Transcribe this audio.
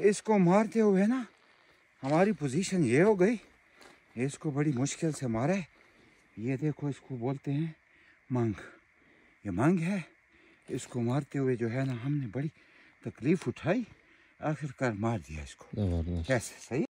इसको मारते हुए ना हमारी पोजीशन ये हो गई इसको बड़ी मुश्किल से मारे ये देखो इसको बोलते हैं मांग ये मांग है इसको मारते हुए जो है ना हमने बड़ी तकलीफ उठाई आखिरकार मार दिया इसको कैसे सही